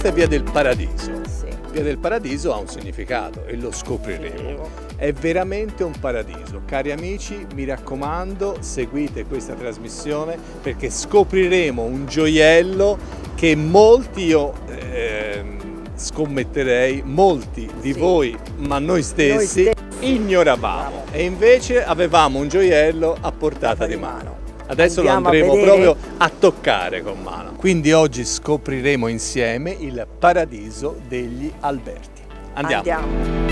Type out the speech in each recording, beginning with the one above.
Questa è Via del Paradiso. Sì. Via del Paradiso ha un significato e lo scopriremo. È veramente un paradiso. Cari amici, mi raccomando, seguite questa trasmissione perché scopriremo un gioiello che molti io... Eh, scommetterei molti di sì. voi, ma noi stessi, noi stessi ignoravamo e invece avevamo un gioiello a portata di mano. Adesso Andiamo lo andremo a proprio a toccare con mano. Quindi oggi scopriremo insieme il paradiso degli Alberti. Andiamo. Andiamo.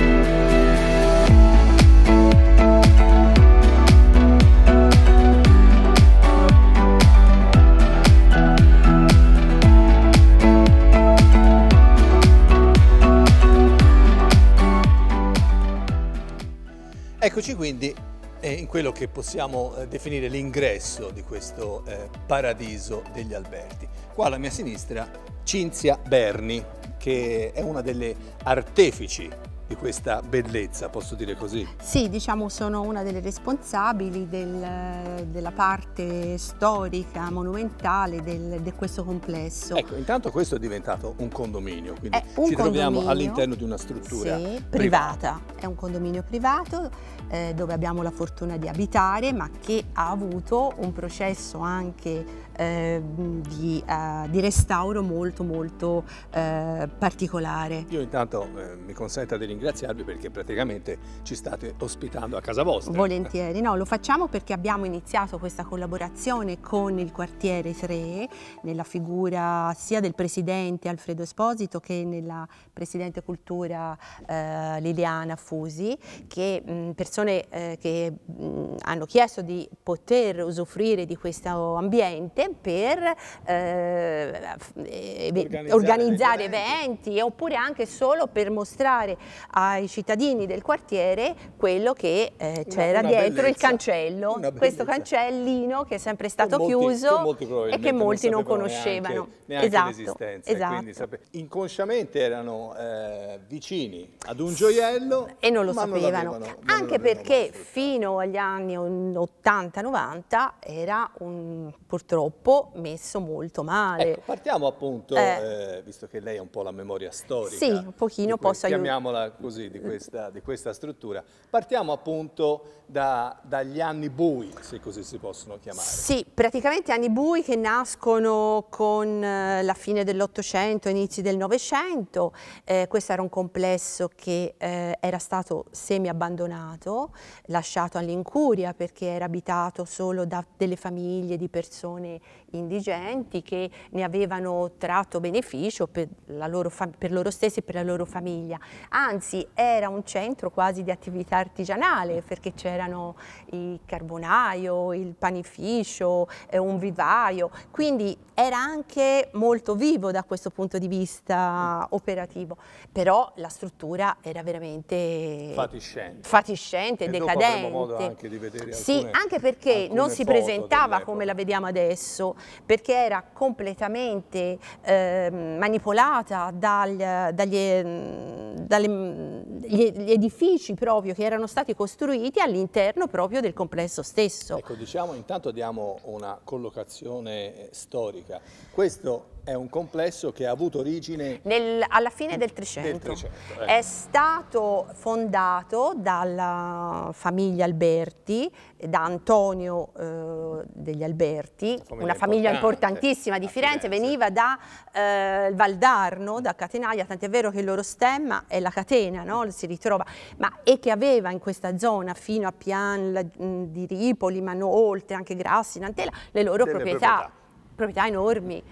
Eccoci quindi in quello che possiamo eh, definire l'ingresso di questo eh, paradiso degli Alberti. Qua alla mia sinistra Cinzia Berni, che è una delle artefici di questa bellezza, posso dire così? Sì, diciamo sono una delle responsabili del, della parte storica, monumentale di questo complesso. Ecco, intanto questo è diventato un condominio, quindi un ci troviamo all'interno di una struttura sì, privata. privata. È un condominio privato eh, dove abbiamo la fortuna di abitare, ma che ha avuto un processo anche eh, di, eh, di, restauro molto molto eh, particolare. Io intanto eh, mi consenta di ringraziarvi perché praticamente ci state ospitando a casa vostra. Volentieri, no, lo facciamo perché abbiamo iniziato questa collaborazione con il quartiere 3 nella figura sia del presidente Alfredo Esposito che nella presidente cultura eh, Liliana Fusi, che mh, persone eh, che mh, hanno chiesto di poter usufruire di questo ambiente per eh, eh, organizzare, organizzare eventi. eventi oppure anche solo per mostrare ai cittadini del quartiere quello che eh, c'era dietro il cancello, questo cancellino che è sempre stato molti, chiuso molti e che molti non, non conoscevano. Neanche, neanche esatto, esatto. Sape... inconsciamente erano eh, vicini ad un gioiello e non lo sapevano, non non anche perché fino agli anni 80-90 era un, purtroppo purtroppo messo molto male. Ecco, partiamo appunto, eh, eh, visto che lei ha un po' la memoria storica. Sì, un pochino posso aiutare. Chiamiamola così, di questa, di questa, struttura. Partiamo appunto da, dagli anni bui, se così si possono chiamare. Sì, praticamente anni bui che nascono con eh, la fine dell'Ottocento, inizi del Novecento. Eh, questo era un complesso che eh, era stato semi-abbandonato, lasciato all'incuria perché era abitato solo da delle famiglie di persone indigenti che ne avevano tratto beneficio per, loro per loro stessi e per la loro famiglia. Anzi, era un centro quasi di attività artigianale perché c'erano il carbonaio, il panificio, eh, un vivaio, quindi era anche molto vivo da questo punto di vista operativo, però la struttura era veramente fatiscente, fatiscente e decadente. Dopo modo anche di vedere alcune, sì, anche perché non si presentava come la vediamo adesso, stesso perché era completamente eh, manipolata dal, dagli, ehm, dagli edifici proprio che erano stati costruiti all'interno proprio del complesso stesso. Ecco, diciamo intanto diamo una collocazione storica. Questo è un complesso che ha avuto origine... Nel, alla fine del 300. Del 300 ecco. È stato fondato dalla famiglia Alberti, da Antonio eh, degli Alberti, famiglia una famiglia importantissima di Firenze, Firenze. veniva da eh, Valdarno, da Catenaia, tant'è vero che il loro stemma è la catena, no? si ritrova, ma e che aveva in questa zona fino a Pian la, di Ripoli, ma no, oltre anche Grassi, Nantella, le loro proprietà, proprietà, proprietà enormi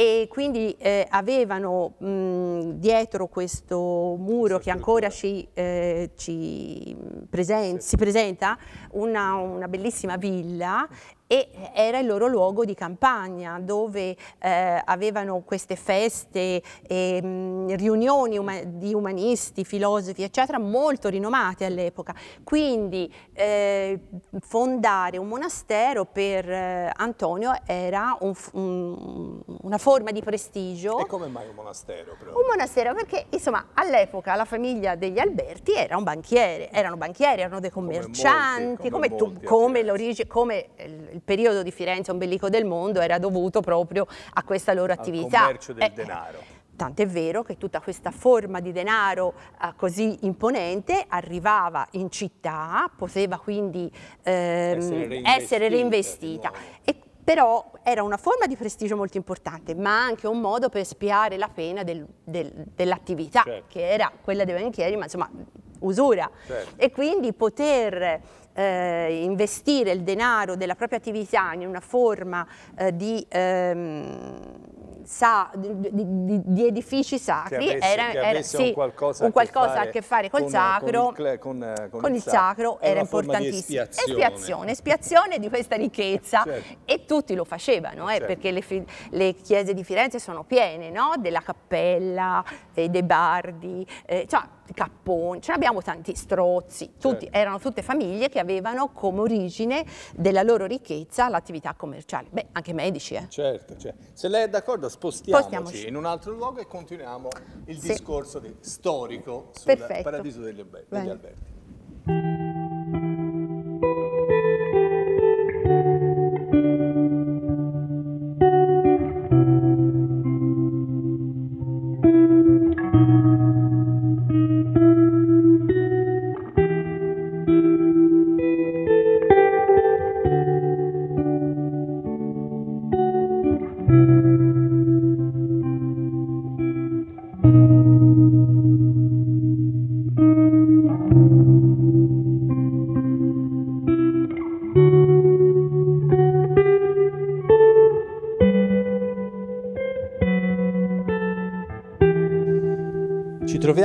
e quindi eh, avevano mh, dietro questo muro che ancora ci, eh, ci presen sì. si presenta una, una, bellissima villa e era il loro luogo di campagna dove eh, avevano queste feste e mh, riunioni uma di umanisti, filosofi eccetera molto rinomate all'epoca. Quindi eh, fondare un monastero per eh, Antonio era un, un, una forma di prestigio. E come mai un monastero? Però? Un monastero perché insomma all'epoca la famiglia degli Alberti era un banchiere, erano banchieri, erano dei commercianti, come, molti, come, come, l'origine, come il periodo di Firenze ombelico del mondo era dovuto proprio a questa loro attività. Al commercio del eh, eh, denaro. Tant'è vero che tutta questa forma di denaro eh, così imponente arrivava in città, poteva quindi ehm, essere reinvestita. Essere reinvestita però era una forma di prestigio molto importante, ma anche un modo per spiare la pena del, del, dell'attività, certo. che era quella dei banchieri, ma insomma usura. Certo. E quindi poter eh, investire il denaro della propria attività in una forma eh, di, ehm, sa, di, di, di, edifici sacri che avesse, era, era sì, qualcosa, un qualcosa a che fare col con, sacro, con il, eh, con, con il sacro era importantissimo. Espiazione. espiazione. espiazione, di questa ricchezza certo. e tutti lo facevano eh, certo. perché le, le, chiese di Firenze sono piene no? della cappella, dei, eh, dei bardi, cioè, Capponi, ce n'abbiamo tanti, Strozzi, tutti, certo. erano tutte famiglie che avevano come origine della loro ricchezza l'attività commerciale. Beh, anche medici, eh. Certo, certo. Se lei è d'accordo spostiamoci, spostiamoci, in un altro luogo e continuiamo il sì. discorso di, storico sul Perfetto. paradiso degli, degli Alberti.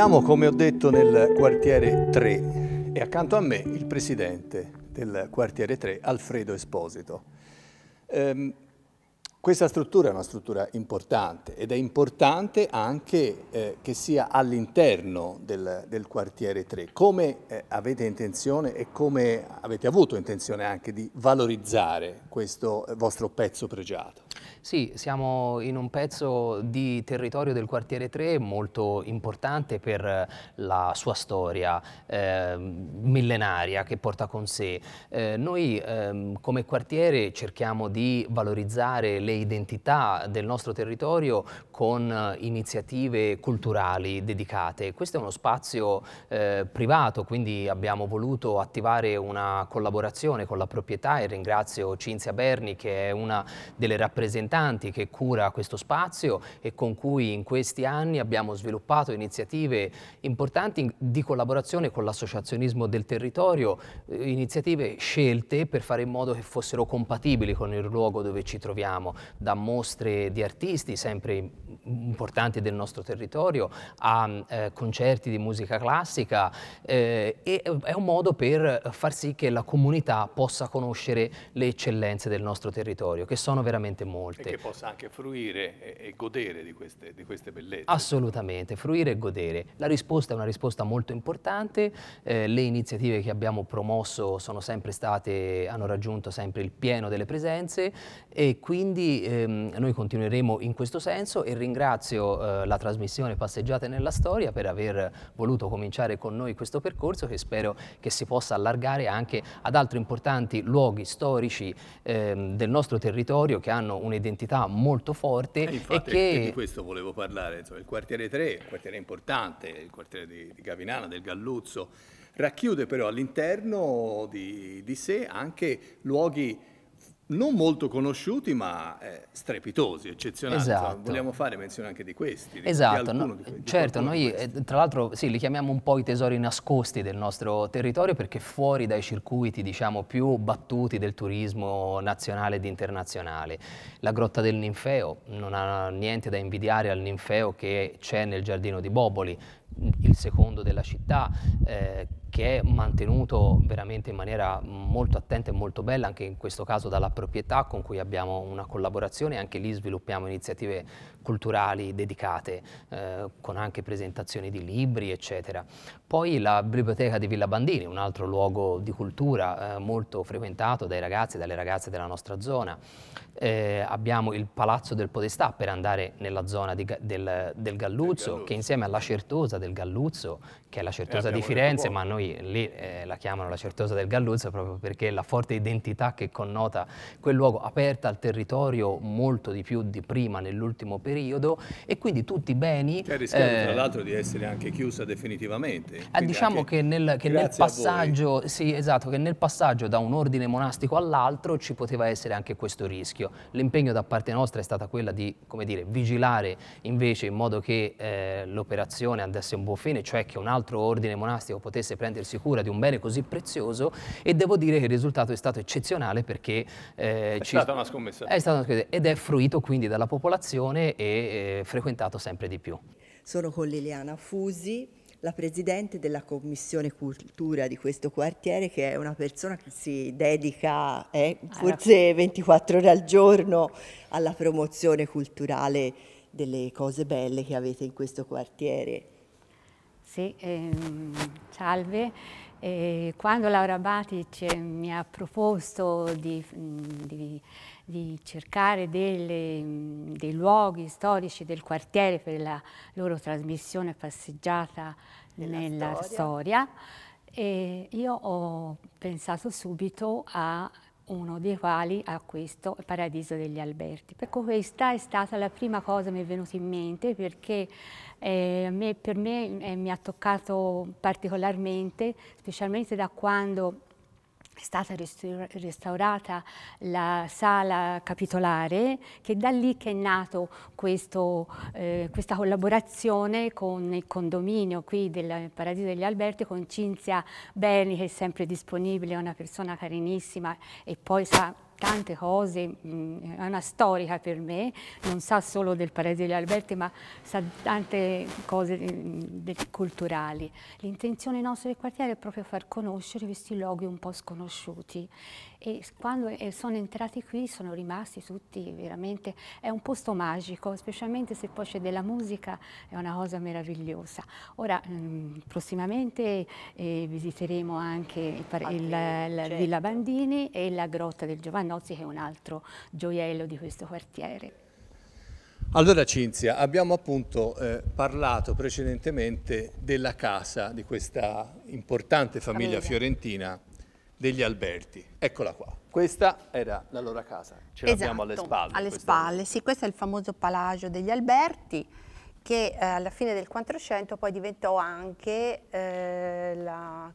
Siamo, come ho detto, nel quartiere 3 e accanto a me il presidente del quartiere 3, Alfredo Esposito. Ehm, questa struttura è una struttura importante ed è importante anche eh, che sia all'interno del, del, quartiere 3. Come eh, avete intenzione e come avete avuto intenzione anche di valorizzare questo eh, vostro pezzo pregiato? Sì, siamo in un pezzo di territorio del quartiere 3 molto importante per la sua storia eh, millenaria che porta con sé. Eh, noi ehm, come quartiere cerchiamo di valorizzare le identità del nostro territorio con eh, iniziative culturali dedicate. Questo è uno spazio eh, privato, quindi abbiamo voluto attivare una collaborazione con la proprietà e ringrazio Cinzia Berni che è una delle rappresentanti Tanti che cura questo spazio e con cui in questi anni abbiamo sviluppato iniziative importanti di collaborazione con l'associazionismo del territorio, eh, iniziative scelte per fare in modo che fossero compatibili con il luogo dove ci troviamo, da mostre di artisti sempre importanti del nostro territorio a eh, concerti di musica classica eh, e eh, è un modo per far sì che la comunità possa conoscere le eccellenze del nostro territorio, che sono veramente molte arte. E che possa anche fruire e, godere di queste, di queste bellezze. Assolutamente, fruire e godere. La risposta è una risposta molto importante, eh, le iniziative che abbiamo promosso sono sempre state, hanno raggiunto sempre il pieno delle presenze e quindi ehm, noi continueremo in questo senso e ringrazio eh, la trasmissione Passeggiate nella Storia per aver voluto cominciare con noi questo percorso che spero che si possa allargare anche ad altri importanti luoghi storici ehm, del nostro territorio che hanno un'identità un'identità molto forte. Eh, e, e che... di questo volevo parlare, insomma, il quartiere 3, un quartiere importante, il quartiere di, di Gavinana, del Galluzzo, racchiude però all'interno di, di sé anche luoghi non molto conosciuti ma eh, strepitosi, eccezionali. Esatto. Vogliamo fare menzione anche di questi. esatto, di no, di que certo, noi eh, tra l'altro sì, li chiamiamo un po' i tesori nascosti del nostro territorio perché fuori dai circuiti diciamo, più battuti del turismo nazionale ed internazionale. La grotta del Ninfeo non ha niente da invidiare al Ninfeo che c'è nel giardino di Boboli, il secondo della città. Eh, che è mantenuto veramente in maniera molto attenta e molto bella, anche in questo caso dalla proprietà con cui abbiamo una collaborazione, anche lì sviluppiamo iniziative culturali dedicate, eh, con anche presentazioni di libri, eccetera. Poi la biblioteca di Villa Bandini, un altro luogo di cultura eh, molto frequentato dai ragazzi e dalle ragazze della nostra zona. Eh, abbiamo il Palazzo del Podestà per andare nella zona di, del, del Galluzzo, Galluzzo, che insieme alla Certosa del Galluzzo, che è la eh, Certosa di Firenze, ma noi poi lì eh, la chiamano la certosa del Galluzzo proprio perché la forte identità che connota quel luogo aperta al territorio molto di più di prima nell'ultimo periodo e quindi tutti i beni... Che rischiava eh, tra l'altro di essere anche chiusa definitivamente. Eh, diciamo anche, che, nel, che, nel sì, esatto, che nel passaggio da un ordine monastico all'altro ci poteva essere anche questo rischio. L'impegno da parte nostra è stata quella di come dire, vigilare invece in modo che eh, l'operazione andasse a un buon fine, cioè che un altro ordine monastico potesse prendere prendersi cura di un bene così prezioso e devo dire che il risultato è stato eccezionale perché eh, è, stata una scommessa. è stata una scommessa ed è fruito quindi dalla popolazione e eh, frequentato sempre di più. Sono con Liliana Fusi, la presidente della commissione cultura di questo quartiere che è una persona che si dedica eh, forse 24 ah, ore al giorno alla promozione culturale delle cose belle che avete in questo quartiere. Sì, ehm, salve. Eh, quando Laura Batic eh, mi ha proposto di, di, di cercare delle, dei luoghi storici del quartiere per la loro trasmissione passeggiata Della nella storia, storia e io ho pensato subito a uno dei quali a questo Paradiso degli Alberti. Ecco, questa è stata la prima cosa che mi è venuta in mente perché eh, me, per me eh, mi ha toccato particolarmente, specialmente da quando è stata restaurata la sala capitolare, che da lì che è nata eh, questa collaborazione con il condominio qui del Paradiso degli Alberti, con Cinzia Berni, che è sempre disponibile, è una persona carinissima e poi sa tante cose, mh, mm, è una storica per me, non sa solo del Paese degli Alberti, ma sa tante cose mh, mm, culturali. L'intenzione nostra del quartiere è proprio far conoscere questi luoghi un po' sconosciuti e quando eh, sono entrati qui sono rimasti tutti veramente, è un posto magico, specialmente se poi c'è della musica, è una cosa meravigliosa. Ora, mh, mm, prossimamente eh, visiteremo anche il, il, la, la certo. Villa Bandini e la Grotta del Giovannozzi, che è un altro gioiello di questo quartiere. Allora Cinzia, abbiamo appunto eh, parlato precedentemente della casa di questa importante famiglia. famiglia. fiorentina degli Alberti. Eccola qua. Questa era la loro casa, ce esatto, l'abbiamo alle spalle. Alle spalle, era. sì, questo è il famoso palagio degli Alberti che eh, alla fine del 400 poi diventò anche eh, la,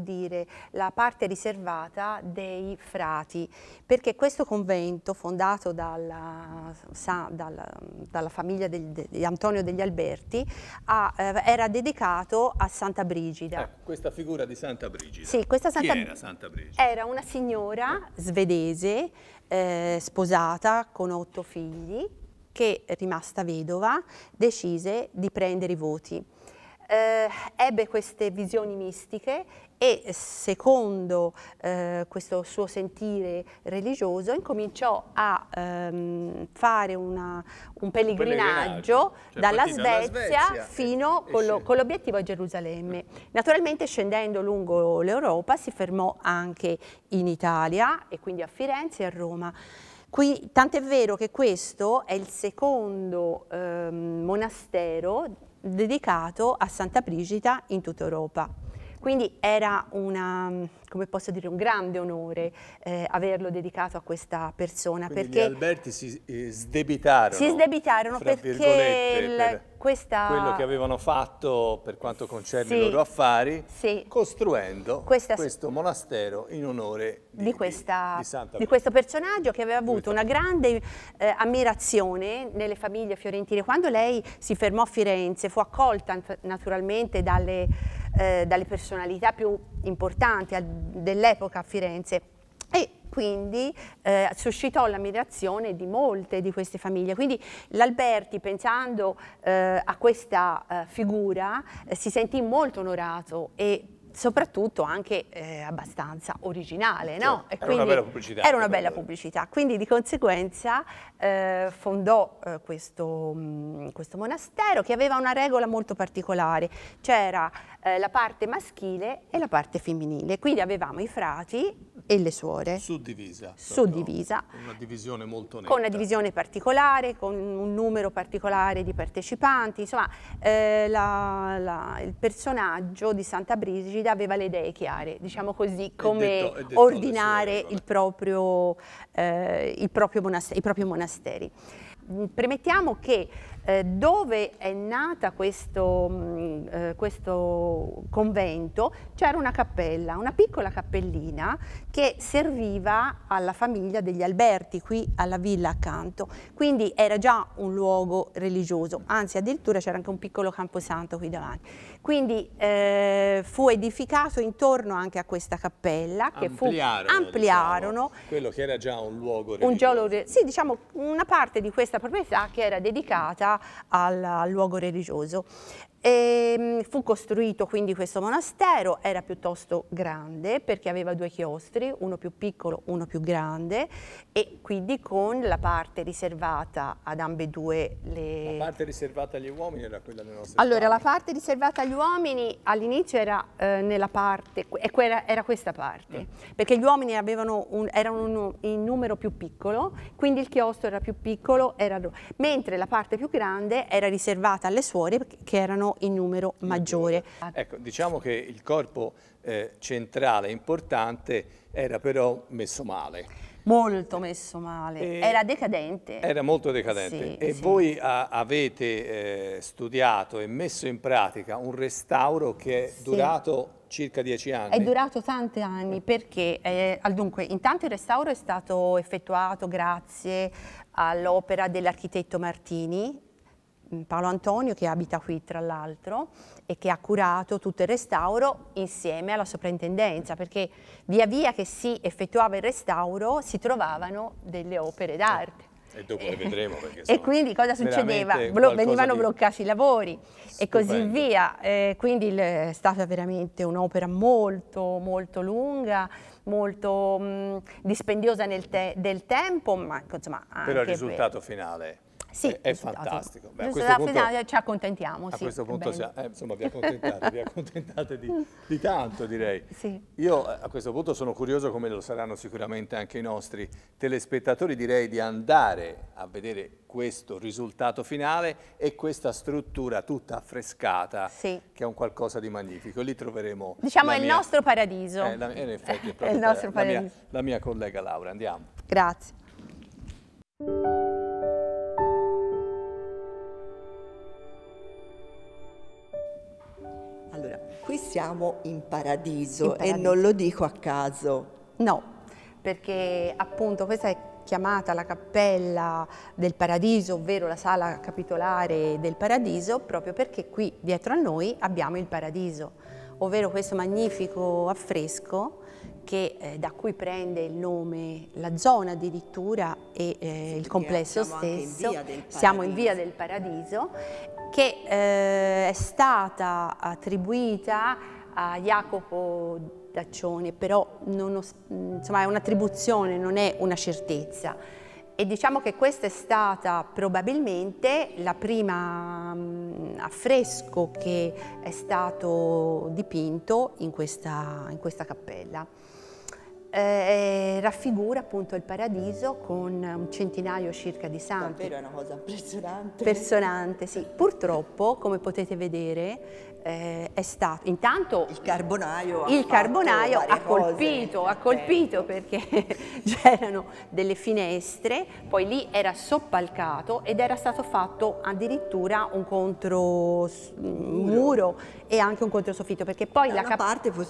dire, la, parte riservata dei frati, perché questo convento fondato dalla, sa, dalla, dalla famiglia del, di Antonio degli Alberti a, eh, era dedicato a Santa Brigida. Ecco, questa figura di Santa Brigida. Sì, questa Santa, Chi era Santa Brigida? Era una signora svedese eh, sposata con otto figli che, rimasta vedova, decise di prendere i voti. Eh, ebbe queste visioni mistiche e secondo eh, questo suo sentire religioso incominciò a ehm, fare una, un pellegrinaggio cioè, dalla Svezia, Svezia, fino e, con, lo, con l'obiettivo a Gerusalemme. Naturalmente scendendo lungo l'Europa si fermò anche in Italia e quindi a Firenze e a Roma. Qui, tant'è vero che questo è il secondo eh, monastero dedicato a Santa Brigida in tutta Europa. Quindi era una, come posso dire, un grande onore eh, averlo dedicato a questa persona. Quindi perché gli Alberti si eh, sdebitarono. Si sdebitarono perché il, per questa... quello che avevano fatto per quanto concerne sì, i loro affari, sì. costruendo questa... questo monastero in onore di, di, questa, di, di questo personaggio che aveva avuto una grande eh, ammirazione nelle famiglie fiorentine. Quando lei si fermò a Firenze fu accolta naturalmente dalle eh, dalle personalità più importanti dell'epoca a Firenze e quindi eh, suscitò l'ammirazione di molte di queste famiglie. Quindi l'Alberti, pensando eh, a questa eh, figura, eh, si sentì molto onorato e soprattutto anche eh, abbastanza originale, no? Sì, era una bella pubblicità. Era una bella pubblicità, quindi di conseguenza eh, fondò eh, questo, mh, questo, monastero che aveva una regola molto particolare, c'era eh, la parte maschile e la parte femminile, quindi avevamo i frati e le suore. Suddivisa. Suddivisa. Con una divisione molto netta. Con una divisione particolare, con un numero particolare di partecipanti. Insomma, eh, la, la, il personaggio di Santa Brigida aveva le idee chiare, diciamo mm. così, come detto, detto ordinare il proprio, eh, il proprio i propri monasteri. Mm, premettiamo che eh, dove è nata questo, mm, eh, questo convento c'era una cappella, una piccola cappellina che serviva alla famiglia degli Alberti qui alla villa accanto, quindi era già un luogo religioso, anzi addirittura c'era anche un piccolo camposanto qui davanti. Quindi eh, fu edificato intorno anche a questa cappella che ampliarono, fu, ampliarono diciamo, quello che era già un luogo religioso. Un giorno, sì, diciamo una parte di questa proprietà che era dedicata al, al luogo religioso. E ehm, fu costruito quindi questo monastero, era piuttosto grande perché aveva due chiostri, uno più piccolo, uno più grande e quindi con la parte riservata ad ambedue le... La parte riservata agli uomini era quella delle nostre Allora, parti. la parte riservata agli uomini all'inizio era eh, nella parte, era, era questa parte, mm. perché gli uomini un, erano in numero più piccolo, quindi il chiostro era più piccolo, era... mentre la parte più grande era riservata alle suore che erano in numero maggiore. Ah. Ecco, diciamo che il corpo eh, centrale importante era però messo male. Molto messo male, e era decadente. Era molto decadente sì, e sì. voi a, avete eh, studiato e messo in pratica un restauro che è sì. durato circa dieci anni. È durato tanti anni perché eh, dunque, intanto il restauro è stato effettuato grazie all'opera dell'architetto Martini Paolo Antonio che abita qui tra l'altro e che ha curato tutto il restauro insieme alla soprintendenza perché via via che si effettuava il restauro si trovavano delle opere d'arte. Eh, e dopo le vedremo. e quindi cosa succedeva? venivano di... bloccati i lavori Stupendo. e così via. Eh, quindi è stata veramente un'opera molto, molto lunga, molto mh, dispendiosa te del tempo, ma insomma... Però il risultato per... finale sì, è, è esatto. fantastico. Beh, punto, finale, ci accontentiamo. A sì, questo punto ci, eh, insomma, vi accontentate, vi accontentate di, di, tanto direi. Sì. Io eh, a questo punto sono curioso, come lo saranno sicuramente anche i nostri telespettatori, direi di andare a vedere questo risultato finale e questa struttura tutta affrescata sì. che è un qualcosa di magnifico. Lì troveremo... Diciamo è il nostro paradiso. Eh, la, in effetti è proprio è il nostro paradiso. La mia, la mia collega Laura. Andiamo. Grazie. qui siamo in paradiso, in paradiso e non lo dico a caso. No, perché appunto questa è chiamata la cappella del paradiso, ovvero la sala capitolare del paradiso, proprio perché qui dietro a noi abbiamo il paradiso ovvero questo magnifico affresco che, eh, da cui prende il nome la zona addirittura e eh, il complesso stesso. In Siamo in Via del Paradiso che eh, è stata attribuita a Jacopo Daccione, però non, insomma, è un'attribuzione, non è una certezza. E diciamo che questa è stata probabilmente la prima mm, affresco che è stato dipinto in questa, in questa cappella. Eh, raffigura appunto il paradiso con un centinaio circa di santi. Davvero è una cosa impressionante. Impressionante, sì. Purtroppo, come potete vedere, eh, è stato intanto il carbonaio il ha, carbonaio ha colpito, ha certo. colpito perché c'erano delle finestre, poi lì era soppalcato ed era stato fatto addirittura un contro muro e anche un controsoffitto perché poi da la cap- parte può,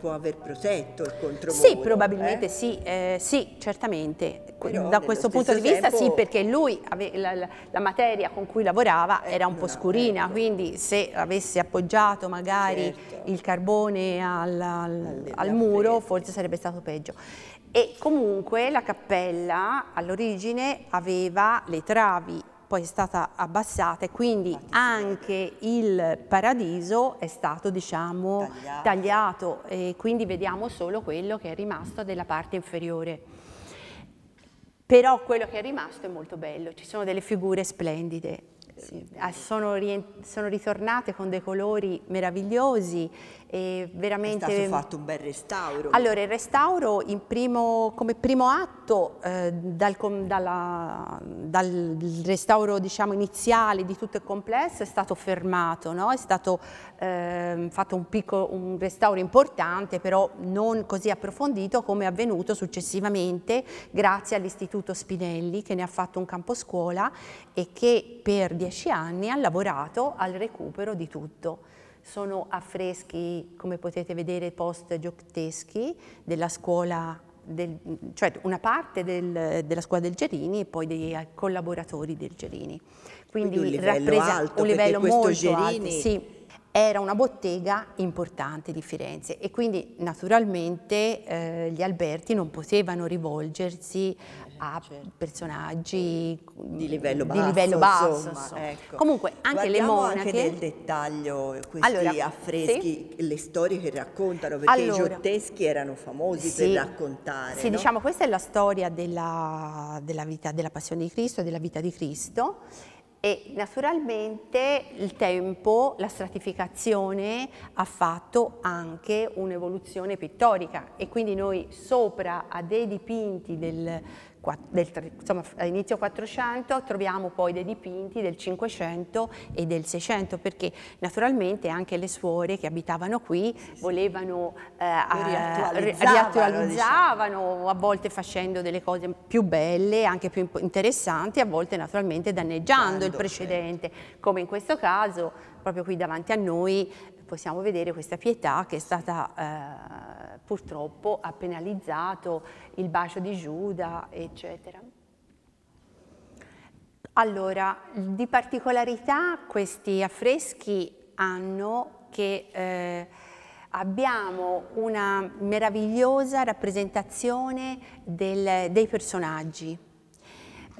può, aver prosetto il contromuro. Sì, probabilmente eh? sì, eh, sì, certamente però da questo punto di vista tempo... sì, perché lui la, la, la, materia con cui lavorava eh, era un po' no, scurina, eh, quindi se avesse appoggiato magari certo. il carbone al, al, al muro forse sarebbe stato peggio. E comunque la cappella all'origine aveva le travi poi è stata abbassata e quindi eh. anche il paradiso è stato diciamo tagliato. tagliato e quindi vediamo solo quello che è rimasto della parte inferiore però quello che è rimasto è molto bello, ci sono delle figure splendide, sì, eh, sono, sono ritornate con dei colori meravigliosi e veramente... È stato fatto un bel restauro. Allora, il restauro primo, come primo atto, eh, dal, dalla, dal, restauro diciamo, iniziale di tutto il complesso è stato fermato, no? è stato eh, fatto un, picco, un restauro importante, però non così approfondito come è avvenuto successivamente grazie all'Istituto Spinelli che ne ha fatto un campo scuola e che per dieci anni ha lavorato al recupero di tutto sono affreschi, come potete vedere, post-giotteschi della scuola del, cioè una parte del, della scuola del Gerini e poi dei collaboratori del Gerini. Quindi, Quindi un livello alto, un livello molto Gerini... alto. Sì era una bottega importante di Firenze e quindi naturalmente eh, gli Alberti non potevano rivolgersi eh, a certo. personaggi di livello basso. Di livello basso insomma, insomma. Ecco. Comunque anche Guardiamo le monache... anche nel dettaglio questi allora, affreschi, sì? le storie che raccontano, perché allora, i giotteschi erano famosi sì, per raccontare. Sì, no? diciamo questa è la storia della, della, vita, della passione di Cristo della vita di Cristo e naturalmente il tempo, la stratificazione ha fatto anche un'evoluzione pittorica e quindi noi sopra a dei dipinti del del, insomma, a 400 troviamo poi dei dipinti del 500 e del 600 perché naturalmente anche le suore che abitavano qui volevano eh, riattualizzavano, diciamo. a volte facendo delle cose più belle anche più interessanti a volte naturalmente danneggiando Quando, il precedente certo. come in questo caso proprio qui davanti a noi possiamo vedere questa pietà che è stata eh, purtroppo ha penalizzato il bacio di Giuda, eccetera. Allora, di particolarità questi affreschi hanno che eh, abbiamo una meravigliosa rappresentazione del, dei personaggi.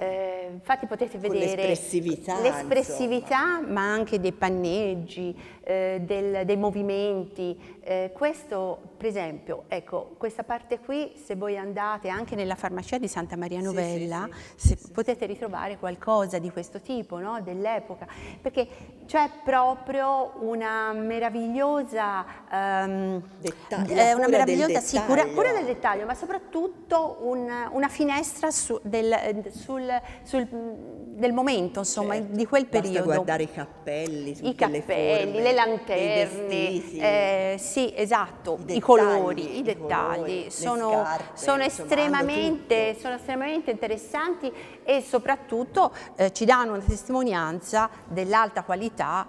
Eh, infatti potete vedere l'espressività, ma anche dei panneggi, eh, del, dei movimenti. Eh, questo, per esempio, ecco, questa parte qui, se voi andate anche nella farmacia di Santa Maria Novella, sì, sì, sì, potete ritrovare qualcosa di questo tipo, no? dell'epoca, perché c'è proprio una meravigliosa, um, ehm, dettaglio, eh, una meravigliosa del cura, cura, del dettaglio, ma soprattutto un, una finestra su, del, eh, sul, sul, del, momento, insomma, certo. di quel periodo. Basta guardare i cappelli, I cappelli, le, forme, le lanterne, eh, sì, esatto, i, dettagli, i colori, i dettagli, colori, sono, scarpe, sono, estremamente, sono, estremamente, interessanti e soprattutto eh, ci danno una testimonianza dell'alta qualità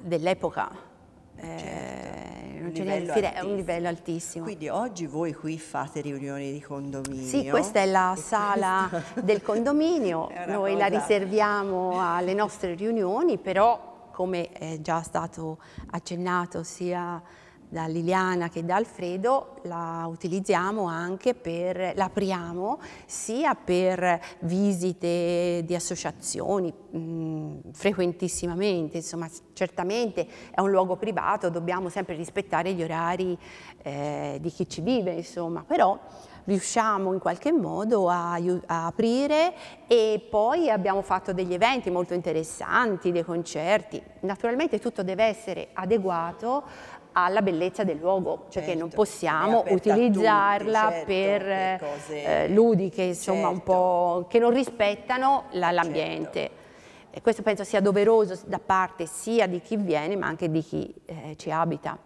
dell'epoca. Eh, certo. Un livello, un livello, altissimo. Quindi oggi voi qui fate riunioni di condominio? Sì, questa è la sala questo... del condominio, noi cosa... la riserviamo alle nostre riunioni, però come è già stato accennato sia da Liliana che da Alfredo, la utilizziamo anche per, l'apriamo sia per visite di associazioni mh, frequentissimamente, insomma certamente è un luogo privato, dobbiamo sempre rispettare gli orari eh, di chi ci vive, insomma, però riusciamo in qualche modo a, a aprire e poi abbiamo fatto degli eventi molto interessanti, dei concerti. Naturalmente tutto deve essere adeguato alla bellezza del luogo, cioè certo, che non certo, possiamo utilizzarla tutti, certo, per, cose... eh, ludiche, insomma, certo. un po' che non rispettano l'ambiente. La, certo. questo penso sia doveroso da parte sia di chi viene ma anche di chi eh, ci abita.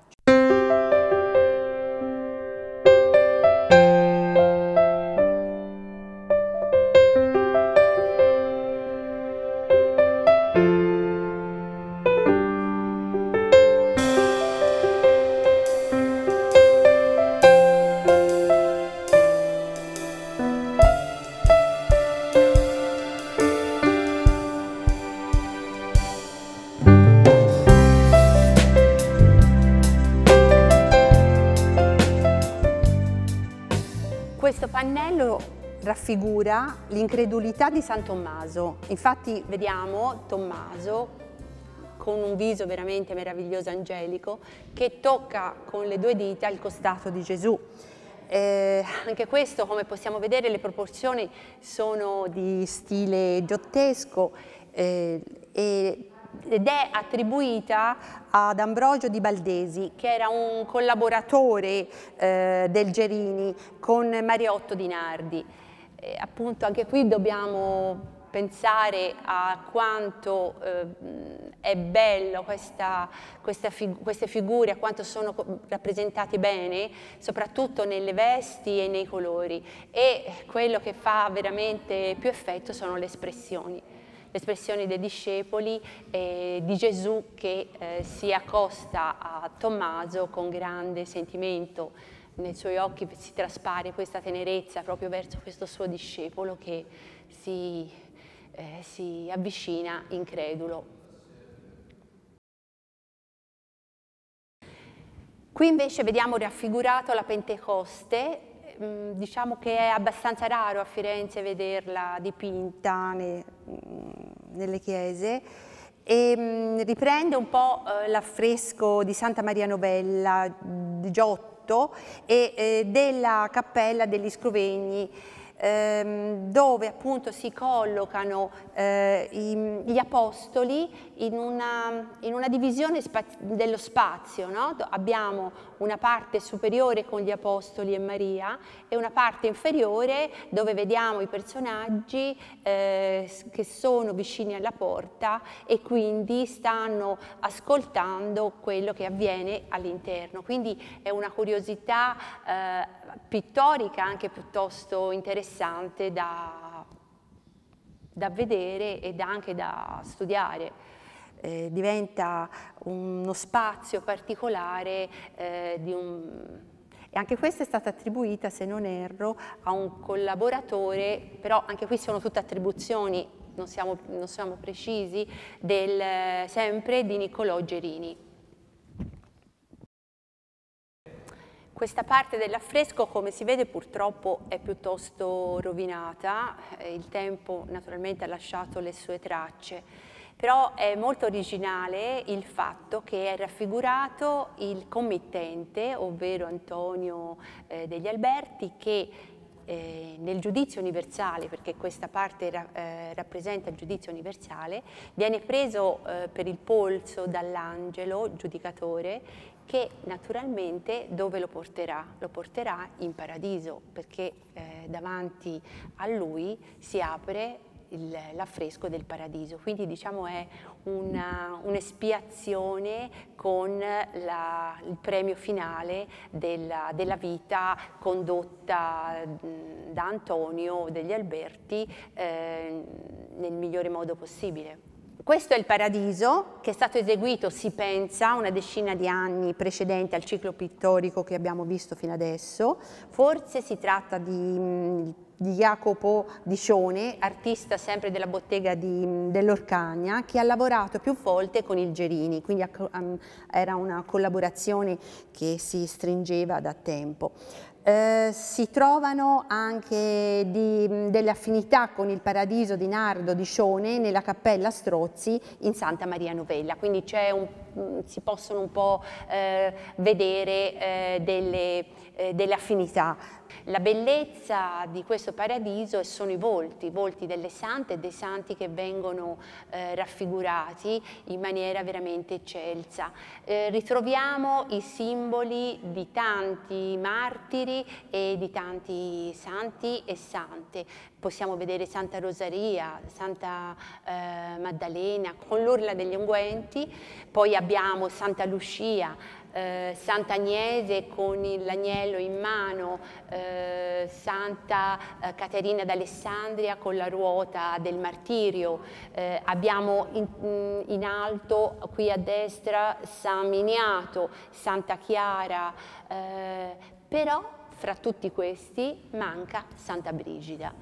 Pannello raffigura l'incredulità di San Tommaso. Infatti vediamo Tommaso con un viso veramente meraviglioso angelico che tocca con le due dita il costato di Gesù. Eh, anche questo, come possiamo vedere, le proporzioni sono di stile giottesco eh, e ed è attribuita ad Ambrogio di Baldesi, che era un collaboratore eh, del Gerini con Mariotto di Nardi. E, appunto anche qui dobbiamo pensare a quanto eh, è bello questa, questa fig queste figure, a quanto sono rappresentate bene, soprattutto nelle vesti e nei colori. E quello che fa veramente più effetto sono le espressioni l'espressione dei discepoli e di Gesù che eh, si accosta a Tommaso con grande sentimento. Nei suoi occhi si traspare questa tenerezza proprio verso questo suo discepolo che si, eh, si avvicina incredulo. Qui invece vediamo raffigurato la Pentecoste Mm, diciamo che è abbastanza raro a Firenze vederla dipinta ne, mm, nelle chiese e mm, riprende un po' eh, l'affresco di Santa Maria Novella di Giotto e eh, della cappella degli Scrovegni ehm, dove appunto si collocano eh, gli apostoli in una, in una divisione dello spazio. No? Abbiamo una parte superiore con gli Apostoli e Maria e una parte inferiore dove vediamo i personaggi eh, che sono vicini alla porta e quindi stanno ascoltando quello che avviene all'interno. Quindi è una curiosità eh, pittorica anche piuttosto interessante da, da vedere ed anche da studiare eh, diventa uno spazio particolare eh, di un... E anche questa è stata attribuita, se non erro, a un collaboratore, però anche qui sono tutte attribuzioni, non siamo, non siamo precisi, del, sempre di Niccolò Gerini. Questa parte dell'affresco, come si vede, purtroppo è piuttosto rovinata, eh, il tempo naturalmente ha lasciato le sue tracce però è molto originale il fatto che è raffigurato il committente, ovvero Antonio eh, degli Alberti, che eh, nel giudizio universale, perché questa parte ra eh, rappresenta il giudizio universale, viene preso eh, per il polso dall'angelo giudicatore che naturalmente dove lo porterà? Lo porterà in paradiso perché eh, davanti a lui si apre l'affresco del paradiso. Quindi diciamo è un'espiazione con la, il premio finale della, della, vita condotta da Antonio degli Alberti eh, nel migliore modo possibile. Questo è il paradiso che è stato eseguito, si pensa, una decina di anni precedente al ciclo pittorico che abbiamo visto fino adesso. Forse si tratta di, di Jacopo Dicione, artista sempre della bottega dell'Orcagna, che ha lavorato più volte con il Gerini, quindi era una collaborazione che si stringeva da tempo. Eh, si trovano anche di, delle affinità con il paradiso di Nardo di Scione nella cappella Strozzi in Santa Maria Novella, quindi un, si possono un po' eh, vedere eh, delle, eh, delle, affinità la bellezza di questo paradiso sono i volti, i volti delle sante e dei santi che vengono eh, raffigurati in maniera veramente eccelsa. Eh, ritroviamo i simboli di tanti martiri e di tanti santi e sante. Possiamo vedere Santa Rosaria, Santa eh, Maddalena con l'urla degli unguenti, poi abbiamo Santa Lucia, eh, Sant'Agnese con l'agnello in mano, eh, Santa eh, Caterina d'Alessandria con la ruota del martirio, eh, abbiamo in, mm, in, alto qui a destra San Miniato, Santa Chiara, eh, però fra tutti questi manca Santa Brigida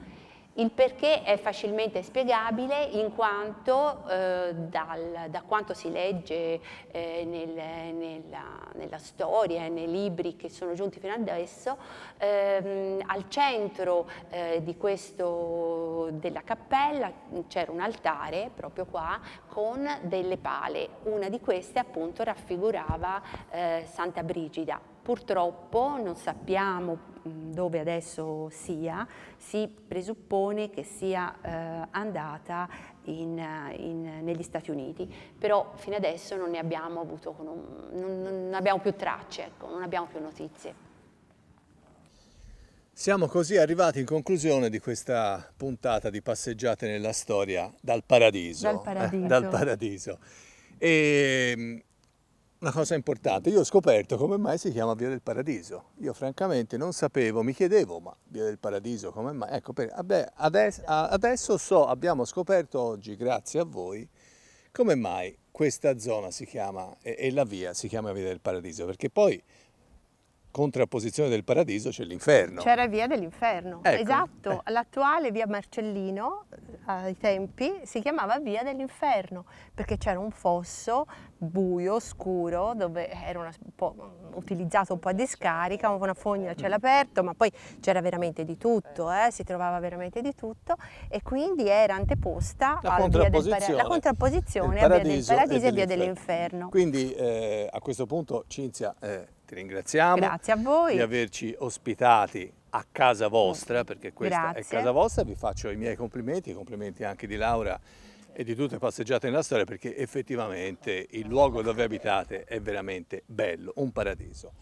il perché è facilmente spiegabile in quanto eh, dal, da quanto si legge eh, nel, nella, nella, storia e nei libri che sono giunti fino adesso, ehm, al centro eh, questo, della cappella c'era un altare proprio qua con delle pale, una di queste appunto raffigurava eh, Santa Brigida. Purtroppo non sappiamo Mm, dove adesso sia, si presuppone che sia eh, andata in, eh, in, negli Stati Uniti, però fino adesso non ne abbiamo avuto, non, non abbiamo più tracce, ecco, non abbiamo più notizie. Siamo così arrivati in conclusione di questa puntata di passeggiate nella storia dal paradiso. Dal paradiso. Eh, dal paradiso. E, ehm, una cosa importante, io ho scoperto come mai si chiama Via del Paradiso. Io francamente non sapevo, mi chiedevo, ma Via del Paradiso come mai? Ecco, per, vabbè, adesso, adesso so, abbiamo scoperto oggi, grazie a voi, come mai questa zona si chiama e, e la via si chiama Via del Paradiso, perché poi contrapposizione del paradiso c'è l'inferno. C'era via dell'inferno, ecco. esatto. Eh. L'attuale via Marcellino, eh, ai tempi, si chiamava via dell'inferno perché c'era un fosso buio, scuro, dove era una, un mm, utilizzato un po' a discarica, una fogna a cielo aperto, ma poi c'era veramente di tutto, eh, si trovava veramente di tutto e quindi era anteposta la alla via del la contrapposizione a via del paradiso e via dell'inferno. Quindi eh, a questo punto Cinzia eh, ti ringraziamo. Grazie a voi. Di averci ospitati a casa vostra, perché questa Grazie. è casa vostra. Vi faccio i miei complimenti, i complimenti anche di Laura e di tutte le passeggiate nella storia, perché effettivamente il luogo dove abitate è veramente bello, un paradiso.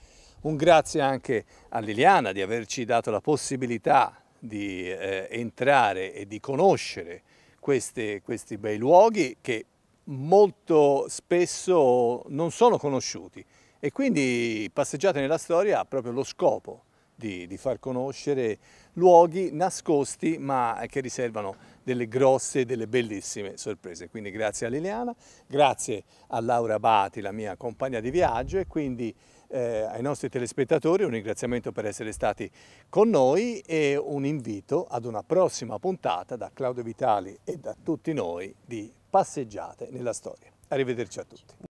Un grazie anche a Liliana di averci dato la possibilità di eh, entrare e di conoscere queste, questi bei luoghi che molto spesso non sono conosciuti. E quindi Passeggiate nella Storia ha proprio lo scopo di, di, far conoscere luoghi nascosti ma che riservano delle grosse e delle bellissime sorprese. Quindi grazie a Liliana, grazie a Laura Bati, la mia compagna di viaggio e quindi eh, ai nostri telespettatori un ringraziamento per essere stati con noi e un invito ad una prossima puntata da Claudio Vitali e da tutti noi di Passeggiate nella Storia. Arrivederci a tutti.